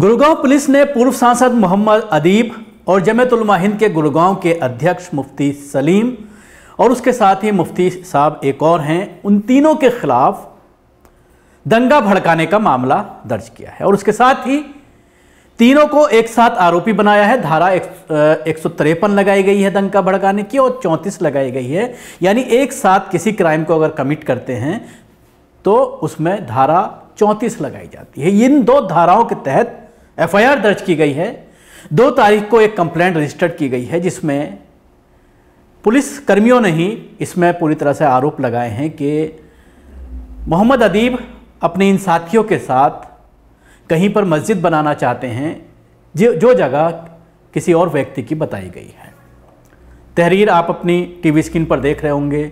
Gurgaon police ने पूर्व सांसद मोहम्मद अदीब और जमयतुलमा हिंद के गुरुगांव के अध्यक्ष मुफ्ती सलीम और उसके साथ ही मुफ्ती साहब एक और हैं उन तीनों के खिलाफ दंगा भड़काने का मामला दर्ज किया है और उसके साथ ही तीनों को एक साथ आरोपी बनाया है धारा एक सौ तिरपन लगाई गई है दंगा भड़काने की और चौंतीस लगाई गई है यानी एक साथ किसी क्राइम को अगर कमिट करते हैं तो उसमें धारा चौंतीस लगाई जाती है इन दो धाराओं के तहत एफआईआर दर्ज की गई है दो तारीख को एक कंप्लेंट रजिस्टर्ड की गई है जिसमें पुलिस कर्मियों ने ही इसमें पूरी तरह से आरोप लगाए हैं कि मोहम्मद अदीब अपने इन साथियों के साथ कहीं पर मस्जिद बनाना चाहते हैं जो जगह किसी और व्यक्ति की बताई गई है तहरीर आप अपनी टीवी स्क्रीन पर देख रहे होंगे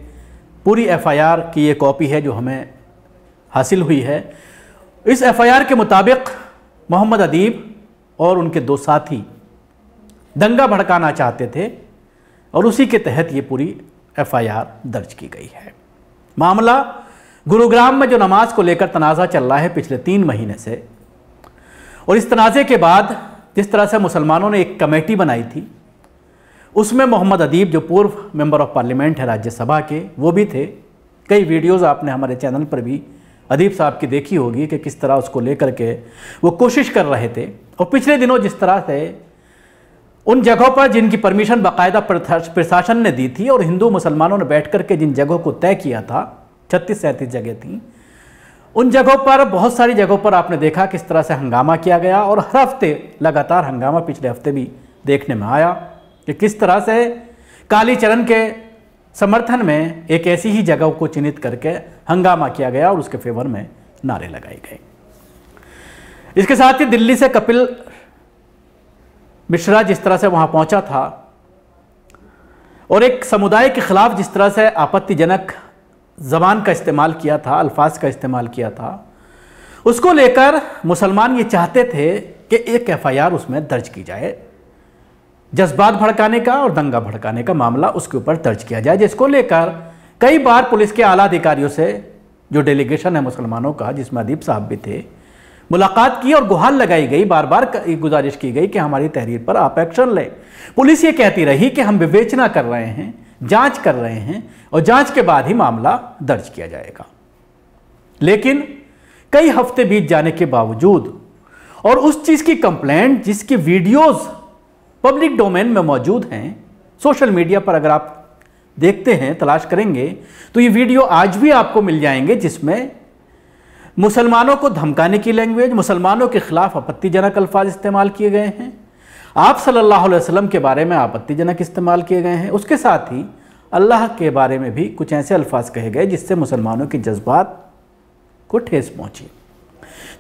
पूरी एफआईआर की ये कॉपी है जो हमें हासिल हुई है इस एफआईआर के मुताबिक मोहम्मद अदीब और उनके दो साथी दंगा भड़काना चाहते थे और उसी के तहत ये पूरी एफआईआर दर्ज की गई है मामला गुरुग्राम में जो नमाज को लेकर तनाज़ा चल रहा है पिछले तीन महीने से और इस तनाज़े के बाद जिस तरह से मुसलमानों ने एक कमेटी बनाई थी उसमें मोहम्मद अदीब जो पूर्व मेंबर ऑफ पार्लियामेंट है राज्यसभा के वो भी थे कई वीडियोस आपने हमारे चैनल पर भी अदीब साहब की देखी होगी कि किस तरह उसको लेकर के वो कोशिश कर रहे थे और पिछले दिनों जिस तरह से उन जगहों पर जिनकी परमिशन बाकायदा प्रशासन ने दी थी और हिंदू मुसलमानों ने बैठ कर के जिन जगहों को तय किया था छत्तीस सैंतीस जगह थी उन जगहों पर बहुत सारी जगहों पर आपने देखा किस तरह से हंगामा किया गया और हर हफ्ते लगातार हंगामा पिछले हफ्ते भी देखने में आया कि किस तरह से कालीचरण के समर्थन में एक ऐसी ही जगह को चिन्हित करके हंगामा किया गया और उसके फेवर में नारे लगाए गए इसके साथ ही दिल्ली से कपिल मिश्रा जिस तरह से वहां पहुंचा था और एक समुदाय के खिलाफ जिस तरह से आपत्तिजनक जबान का इस्तेमाल किया था अल्फाज का इस्तेमाल किया था उसको लेकर मुसलमान ये चाहते थे कि एक एफआईआर उसमें दर्ज की जाए जज्बात भड़काने का और दंगा भड़काने का मामला उसके ऊपर दर्ज किया जाए जिसको लेकर कई बार पुलिस के आला अधिकारियों से जो डेलीगेशन है मुसलमानों का जिसमें अदीब साहब भी थे मुलाकात की और गुहार लगाई गई बार बार गुजारिश की गई कि हमारी तहरीर पर आप एक्शन लें पुलिस ये कहती रही कि हम विवेचना कर रहे हैं जांच कर रहे हैं और जांच के बाद ही मामला दर्ज किया जाएगा लेकिन कई हफ्ते बीत जाने के बावजूद और उस चीज़ की कंप्लेंट जिसकी वीडियोज़ पब्लिक डोमेन में मौजूद हैं सोशल मीडिया पर अगर आप देखते हैं तलाश करेंगे तो ये वीडियो आज भी आपको मिल जाएंगे जिसमें मुसलमानों को धमकाने की लैंग्वेज मुसलमानों के खिलाफ आपत्तिजनक अल्फाज इस्तेमाल किए गए हैं आप सल्लल्लाहु अलैहि वसल्लम के बारे में आपत्तिजनक इस्तेमाल किए गए हैं उसके साथ ही अल्लाह के बारे में भी कुछ ऐसे अल्फाज कहे गए जिससे मुसलमानों के जज्बात को ठेस पहुंची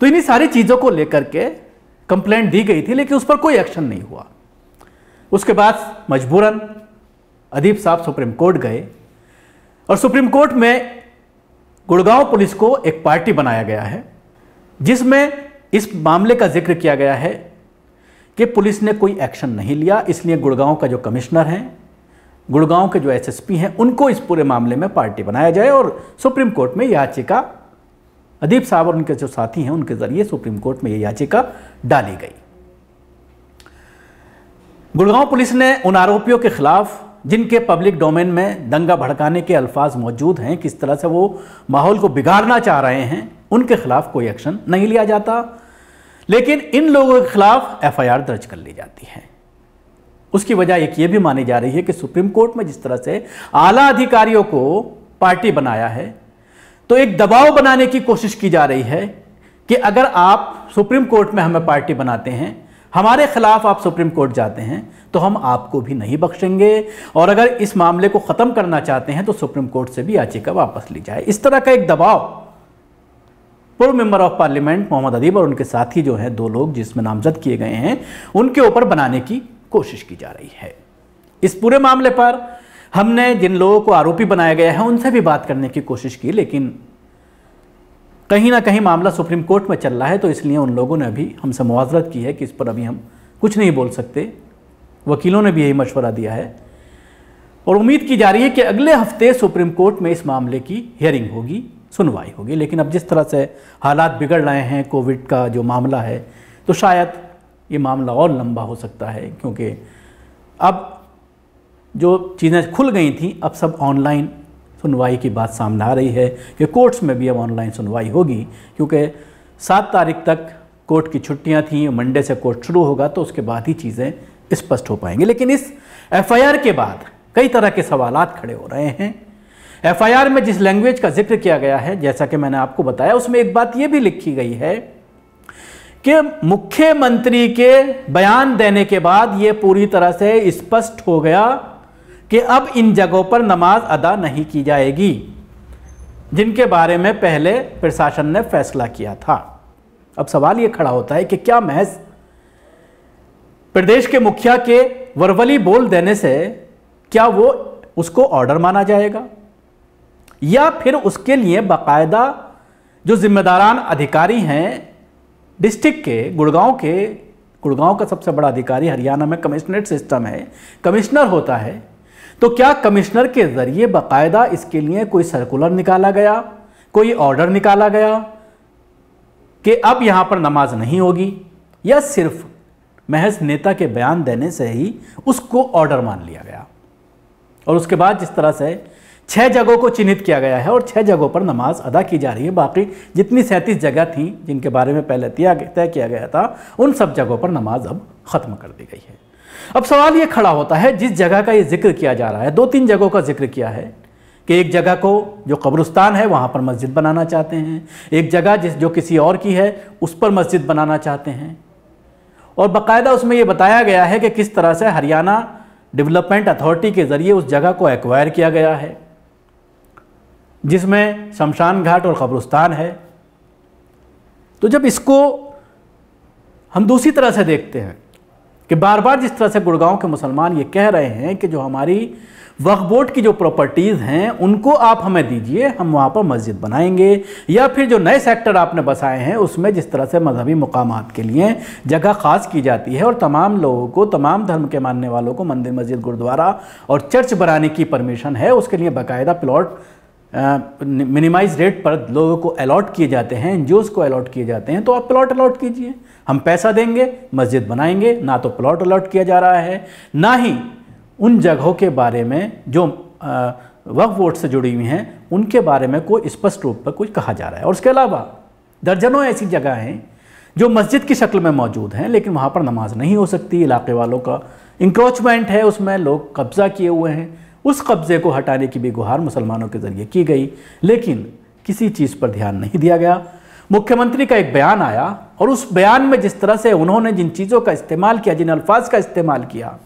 तो इन्हीं सारी चीज़ों को लेकर के कंप्लेंट दी गई थी लेकिन उस पर कोई एक्शन नहीं हुआ उसके बाद मजबूरन अदीब साहब सुप्रीम कोर्ट गए और सुप्रीम कोर्ट में गुड़गांव पुलिस को एक पार्टी बनाया गया है जिसमें इस मामले का जिक्र किया गया है कि पुलिस ने कोई एक्शन नहीं लिया इसलिए गुड़गांव का जो कमिश्नर हैं गुड़गांव के जो एसएसपी हैं उनको इस पूरे मामले में पार्टी बनाया जाए और सुप्रीम कोर्ट में याचिका अदीप साहब और उनके जो साथी हैं उनके ज़रिए सुप्रीम कोर्ट में ये याचिका डाली गई गुड़गांव पुलिस ने उन आरोपियों के खिलाफ जिनके पब्लिक डोमेन में दंगा भड़काने के अल्फाज मौजूद हैं किस तरह से वो माहौल को बिगाड़ना चाह रहे हैं उनके खिलाफ कोई एक्शन नहीं लिया जाता लेकिन इन लोगों के खिलाफ एफआईआर दर्ज कर ली जाती है उसकी वजह एक ये भी मानी जा रही है कि सुप्रीम कोर्ट में जिस तरह से आला अधिकारियों को पार्टी बनाया है तो एक दबाव बनाने की कोशिश की जा रही है कि अगर आप सुप्रीम कोर्ट में हमें पार्टी बनाते हैं हमारे खिलाफ आप सुप्रीम कोर्ट जाते हैं तो हम आपको भी नहीं बख्शेंगे और अगर इस मामले को ख़त्म करना चाहते हैं तो सुप्रीम कोर्ट से भी याचिका वापस ली जाए इस तरह का एक दबाव पूर्व member of parliament Mohammad Adeeb और उनके साथी जो हैं दो लोग जिसमें नामजद किए गए हैं उनके ऊपर बनाने की कोशिश की जा रही है इस पूरे मामले पर हमने जिन लोगों को आरोपी बनाया गया है उनसे भी बात करने की कोशिश की लेकिन कहीं ना कहीं मामला सुप्रीम कोर्ट में चल रहा है तो इसलिए उन लोगों ने अभी हमसे मुआवजरत की है कि इस पर अभी हम कुछ नहीं बोल सकते वकीलों ने भी यही मशवरा दिया है और उम्मीद की जा रही है कि अगले हफ्ते सुप्रीम कोर्ट में इस मामले की हियरिंग होगी सुनवाई होगी लेकिन अब जिस तरह से हालात बिगड़ रहे हैं कोविड का जो मामला है तो शायद ये मामला और लंबा हो सकता है क्योंकि अब जो चीज़ें खुल गई थी अब सब ऑनलाइन सुनवाई की बात सामने आ रही है कि कोर्ट्स में भी अब ऑनलाइन सुनवाई होगी क्योंकि सात तारीख तक कोर्ट की छुट्टियां थी मंडे से कोर्ट शुरू होगा तो उसके बाद ही चीज़ें स्पष्ट हो पाएंगी लेकिन इस एफआईआर के बाद कई तरह के सवाल खड़े हो रहे हैं एफआईआर में जिस लैंग्वेज का जिक्र किया गया है जैसा कि मैंने आपको बताया उसमें एक बात यह भी लिखी गई है कि मुख्यमंत्री के बयान देने के बाद ये पूरी तरह से स्पष्ट हो गया कि अब इन जगहों पर नमाज अदा नहीं की जाएगी जिनके बारे में पहले प्रशासन ने फैसला किया था अब सवाल ये खड़ा होता है कि क्या महज प्रदेश के मुखिया के वरवली बोल देने से क्या वो उसको ऑर्डर माना जाएगा या फिर उसके लिए बाकायदा जो जिम्मेदारान अधिकारी हैं डिस्ट्रिक्ट के गुड़गांव के गुड़गांव का सबसे बड़ा अधिकारी हरियाणा में कमिश्नरेट सिस्टम है कमिश्नर होता है तो क्या कमिश्नर के जरिए बाकायदा इसके लिए कोई सर्कुलर निकाला गया कोई ऑर्डर निकाला गया कि अब यहाँ पर नमाज नहीं होगी या सिर्फ महज नेता के बयान देने से ही उसको ऑर्डर मान लिया गया और उसके बाद जिस तरह से छः जगहों को चिन्हित किया गया है और छः जगहों पर नमाज अदा की जा रही है बाकी जितनी सैंतीस जगह थी जिनके बारे में पहले तय किया गया था उन सब जगहों पर नमाज अब ख़त्म कर दी गई है अब सवाल ये खड़ा होता है जिस जगह का ये जिक्र किया जा रहा है दो तीन जगहों का जिक्र किया है कि एक जगह को जो कब्रिस्तान है वहाँ पर मस्जिद बनाना चाहते हैं एक जगह जिस जो किसी और की है उस पर मस्जिद बनाना चाहते हैं और बाकायदा उसमें ये बताया गया है कि किस तरह से हरियाणा डेवलपमेंट अथॉरिटी के ज़रिए उस जगह को एक्वायर किया गया है जिसमें शमशान घाट और कब्रिस्तान है तो जब इसको हम दूसरी तरह से देखते हैं कि बार बार जिस तरह से गुड़गांव के मुसलमान ये कह रहे हैं कि जो हमारी वक्फ बोर्ड की जो प्रॉपर्टीज़ हैं उनको आप हमें दीजिए हम वहाँ पर मस्जिद बनाएंगे या फिर जो नए सेक्टर आपने बसाए हैं उसमें जिस तरह से मजहबी मकाम के लिए जगह ख़ास की जाती है और तमाम लोगों को तमाम धर्म के मानने वालों को मंदिर मस्जिद गुरुद्वारा और चर्च बनाने की परमिशन है उसके लिए बाकायदा प्लॉट मिनिमाइज रेट पर लोगों को अलॉट किए जाते हैं एन को अलॉट किए जाते हैं तो आप प्लॉट अलॉट कीजिए हम पैसा देंगे मस्जिद बनाएंगे ना तो प्लॉट अलॉट किया जा रहा है ना ही उन जगहों के बारे में जो वक्फ वोट से जुड़ी हुई हैं उनके बारे में कोई स्पष्ट रूप पर कुछ कहा जा रहा है और उसके अलावा दर्जनों ऐसी जगह हैं जो मस्जिद की शक्ल में मौजूद हैं लेकिन वहाँ पर नमाज नहीं हो सकती इलाके वालों का इंक्रोचमेंट है उसमें लोग कब्ज़ा किए हुए हैं उस कब्ज़े को हटाने की भी गुहार मुसलमानों के ज़रिए की गई लेकिन किसी चीज़ पर ध्यान नहीं दिया गया मुख्यमंत्री का एक बयान आया और उस बयान में जिस तरह से उन्होंने जिन चीज़ों का इस्तेमाल किया जिन अल्फाज का इस्तेमाल किया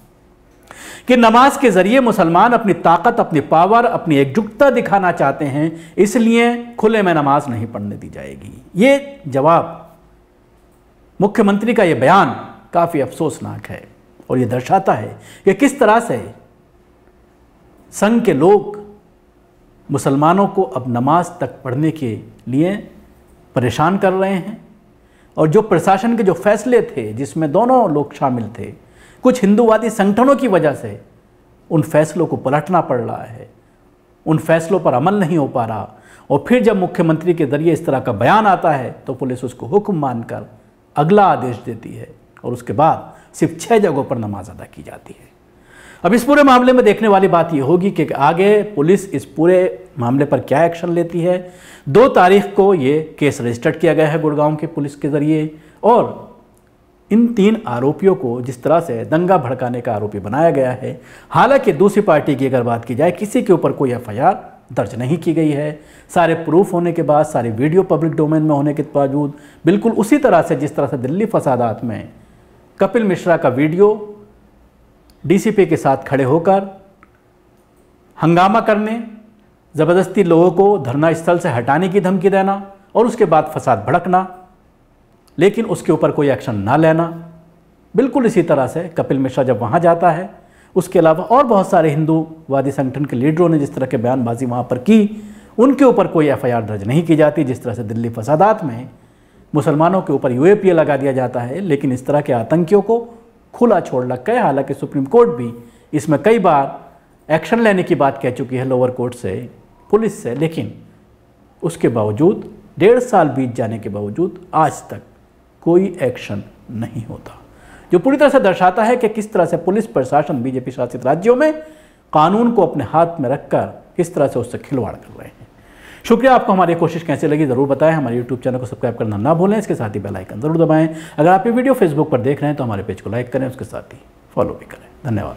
कि नमाज के ज़रिए मुसलमान अपनी ताकत अपनी पावर अपनी एकजुटता दिखाना चाहते हैं इसलिए खुले में नमाज नहीं पढ़ने दी जाएगी ये जवाब मुख्यमंत्री का ये बयान काफ़ी अफसोसनाक है और ये दर्शाता है कि किस तरह से संघ के लोग मुसलमानों को अब नमाज तक पढ़ने के लिए परेशान कर रहे हैं और जो प्रशासन के जो फैसले थे जिसमें दोनों लोग शामिल थे कुछ हिंदूवादी संगठनों की वजह से उन फैसलों को पलटना पड़ रहा है उन फैसलों पर अमल नहीं हो पा रहा और फिर जब मुख्यमंत्री के जरिए इस तरह का बयान आता है तो पुलिस उसको हुक्म मानकर अगला आदेश देती है और उसके बाद सिर्फ छः जगहों पर नमाज अदा की जाती है अब इस पूरे मामले में देखने वाली बात यह होगी कि आगे पुलिस इस पूरे मामले पर क्या एक्शन लेती है दो तारीख को ये केस रजिस्टर्ड किया गया है गुड़गांव के पुलिस के ज़रिए और इन तीन आरोपियों को जिस तरह से दंगा भड़काने का आरोपी बनाया गया है हालांकि दूसरी पार्टी की अगर बात की जाए किसी के ऊपर कोई एफ दर्ज नहीं की गई है सारे प्रूफ होने के बाद सारी वीडियो पब्लिक डोमेन में होने के बावजूद बिल्कुल उसी तरह से जिस तरह से दिल्ली फसादात में कपिल मिश्रा का वीडियो डीसीपी के साथ खड़े होकर हंगामा करने ज़बरदस्ती लोगों को धरना स्थल से हटाने की धमकी देना और उसके बाद फसाद भड़कना लेकिन उसके ऊपर कोई एक्शन ना लेना बिल्कुल इसी तरह से कपिल मिश्रा जब वहाँ जाता है उसके अलावा और बहुत सारे हिंदूवादी संगठन के लीडरों ने जिस तरह के बयानबाजी वहाँ पर की उनके ऊपर कोई एफआईआर दर्ज नहीं की जाती जिस तरह से दिल्ली फसादात में मुसलमानों के ऊपर यूएपीए लगा दिया जाता है लेकिन इस तरह के आतंकियों को खुला छोड़ लग गए हालांकि सुप्रीम कोर्ट भी इसमें कई बार एक्शन लेने की बात कह चुकी है लोअर कोर्ट से पुलिस से लेकिन उसके बावजूद डेढ़ साल बीत जाने के बावजूद आज तक कोई एक्शन नहीं होता जो पूरी तरह से दर्शाता है कि किस तरह से पुलिस प्रशासन बीजेपी शासित राज्यों में कानून को अपने हाथ में रखकर किस तरह से उससे खिलवाड़ कर रहे हैं शुक्रिया आपको हमारी कोशिश कैसे लगी ज़रूर बताएं हमारे यूट्यूब चैनल को सब्सक्राइब करना ना भूलें इसके साथ ही बेलाइकन ज़रूर दबाएँ अगर आप ये वीडियो फेसबुक पर देख रहे हैं तो हमारे पेज को लाइक करें उसके साथ ही फॉलो भी करें धन्यवाद